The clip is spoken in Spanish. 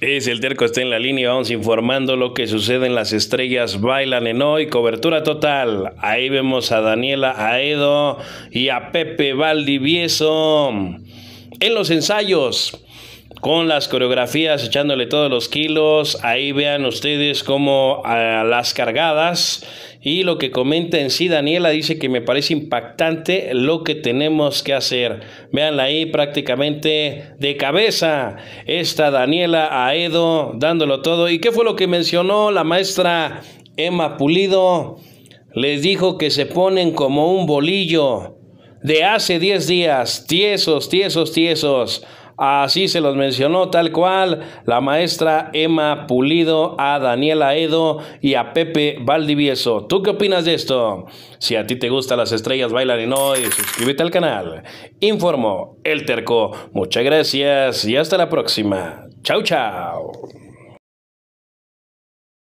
Es el Terco, está en la línea. Vamos informando lo que sucede en las estrellas bailan en hoy. Cobertura total. Ahí vemos a Daniela Aedo y a Pepe Valdivieso en los ensayos con las coreografías, echándole todos los kilos. Ahí vean ustedes cómo a ah, las cargadas. Y lo que comenta en sí Daniela dice que me parece impactante lo que tenemos que hacer. Veanla ahí prácticamente de cabeza esta Daniela Aedo dándolo todo. ¿Y qué fue lo que mencionó la maestra Emma Pulido? Les dijo que se ponen como un bolillo de hace 10 días, tiesos, tiesos, tiesos. Así se los mencionó tal cual la maestra Emma Pulido, a Daniela Edo y a Pepe Valdivieso. ¿Tú qué opinas de esto? Si a ti te gustan las estrellas bailan y no, suscríbete al canal. Informo El Terco. Muchas gracias y hasta la próxima. Chau, chau.